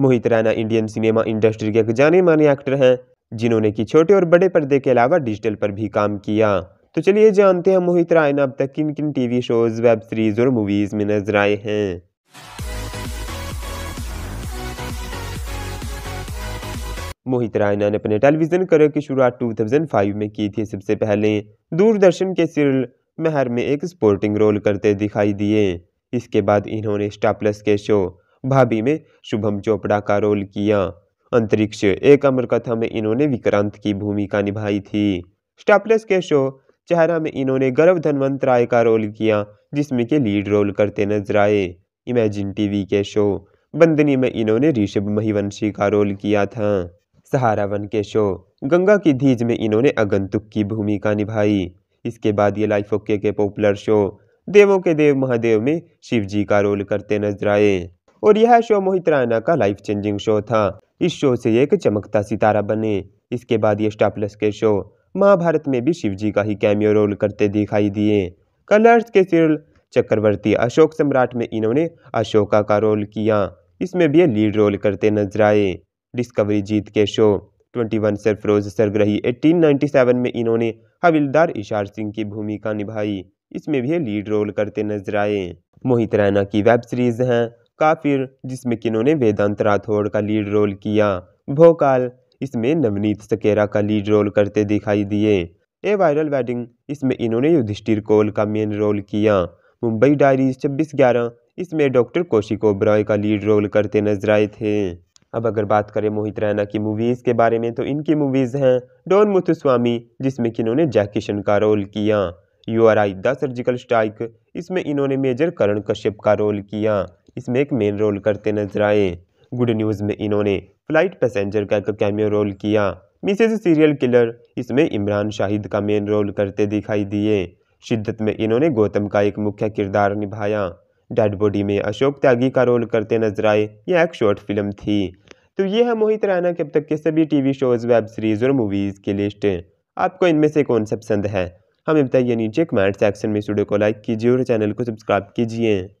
मोहित Rana Indian cinema industry के एक जाने माने एक्टर हैं जिन्होंने की छोटे और बड़े पर्दे के अलावा डिजिटल पर भी काम किया तो चलिए जानते हैं मोहित रायना अब तक किन किन टीवी शोज वेब सीरीज और मूवीज में नजर आए हैं मोहित रायना ने अपने टेलीविजन करियर की शुरुआत 2005 में की थी सबसे पहले दूरदर्शन के सीरियल महर में एक स्पोर्टिंग रोल करते दिखाई दिए इसके बाद इन्होंने स्टार प्लस के शो भाभी में शुभम चोपड़ा का रोल किया अंतरिक्ष एक अमर कथा में इन्होंने विक्रांत की भूमिका निभाई थी स्टापलेस के शो चेहरा में इन्होंने गर्व धनवंत राय का रोल किया जिसमें के लीड रोल करते नजर आए इमेजिन टीवी के शो बंदनी में इन्होंने ऋषभ महिवंशी का रोल किया था सहारा वन के शो गंगा की धीज में इन्होंने अगंतुक की भूमिका निभाई इसके बाद ये लाइफ ओके के पॉपुलर शो देवों के देव महादेव में शिव जी का रोल करते नजर आए और यह शो मोहित रायना का लाइफ चेंजिंग शो था इस शो से एक चमकता सितारा बने इसके बाद ये स्टार प्लस के शो महाभारत में भी शिवजी का ही कैमियो रोल करते दिखाई दिए कलर्स के सीरियल चक्रवर्ती अशोक सम्राट में इन्होंने अशोका का रोल किया इसमें भी ये लीड रोल करते नजर आए डिस्कवरी जीत के शो 21 सरफरोज सरग्रही 1897 में इन्होंने हविलदार इशार सिंह की भूमिका निभाई इसमें भी ये लीड रोल करते नजर आए मोहित रैना की वेब सीरीज हैं काफिर जिसमें कि इन्होंने वेदांत राठौड़ का लीड रोल किया भोकाल इसमें नवनीत सकेरा का लीड रोल करते दिखाई दिए ए वायरल वेडिंग इसमें इन्होंने युधिष्ठिर कोल का मेन रोल किया मुंबई डायरीज छब्बीस ग्यारह इसमें डॉक्टर कौशिक ओब्रॉय का लीड रोल करते नजर आए थे अब अगर बात करें मोहित रैना की मूवीज़ के बारे में तो इनकी मूवीज़ हैं डॉन मुथुस्वामी जिसमें कि इन्होंने जैकिशन का रोल किया U R I the surgical strike इसमें इन्होंने मेजर करण कश्यप का रोल किया इसमें एक मेन रोल करते नजर आए गुड न्यूज़ में इन्होंने फ्लाइट पैसेंजर का एक कैमियो रोल किया मिसेज सीरियल किलर इसमें इमरान शाहिद का मेन रोल करते दिखाई दिए शिद्दत में इन्होंने गौतम का एक मुख्य किरदार निभाया डेड बॉडी में अशोक त्यागी का रोल करते नजर आए यह एक शॉर्ट फिल्म थी तो ये है मोहित रैना के अब तक के सभी टीवी शोज़ वेब सीरीज़ और मूवीज़ की लिस्ट आपको इनमें से कौन सा पसंद है हमें बताइए नीचे कमेंट सेक्शन में स्टूडियो को लाइक कीजिए और चैनल को सब्सक्राइब कीजिए